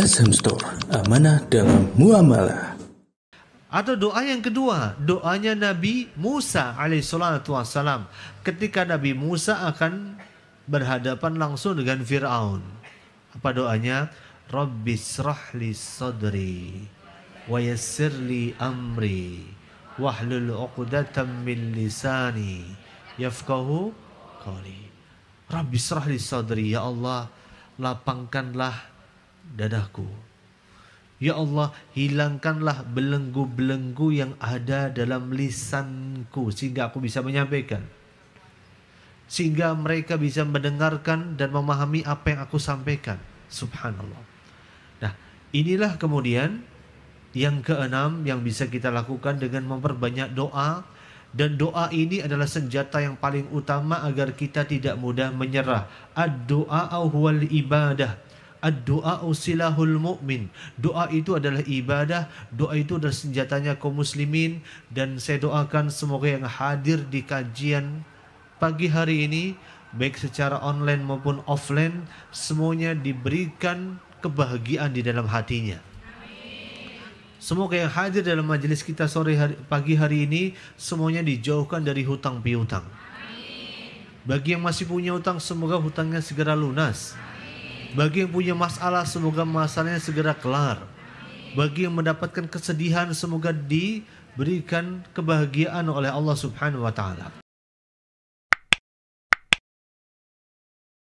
SM Store, amanah dalam muamalah. Atau doa yang kedua, doanya Nabi Musa alaihissalatu wassalam. Ketika Nabi Musa akan berhadapan langsung dengan Fir'aun. Apa doanya? Rabbi srahli sadri wa yassirli amri wahlul uqdatam min lisani yafqahu qawli. Rabbi srahli sadri, ya Allah, lapangkanlah dadaku. Ya Allah, hilangkanlah belenggu-belenggu yang ada dalam lisanku sehingga aku bisa menyampaikan. Sehingga mereka bisa mendengarkan dan memahami apa yang aku sampaikan. Subhanallah. Nah, inilah kemudian yang keenam yang bisa kita lakukan dengan memperbanyak doa dan doa ini adalah senjata yang paling utama agar kita tidak mudah menyerah. Ad-doa ibadah. Doa usilahul mukmin. Doa itu adalah ibadah, doa itu adalah senjatanya kaum muslimin dan saya doakan semoga yang hadir di kajian pagi hari ini baik secara online maupun offline semuanya diberikan kebahagiaan di dalam hatinya. Semoga yang hadir dalam majelis kita sore hari, pagi hari ini semuanya dijauhkan dari hutang piutang. Bagi yang masih punya hutang semoga hutangnya segera lunas. Amin. Bagi yang punya masalah, semoga masalahnya segera kelar. Bagi yang mendapatkan kesedihan, semoga diberikan kebahagiaan oleh Allah Subhanahu wa Ta'ala.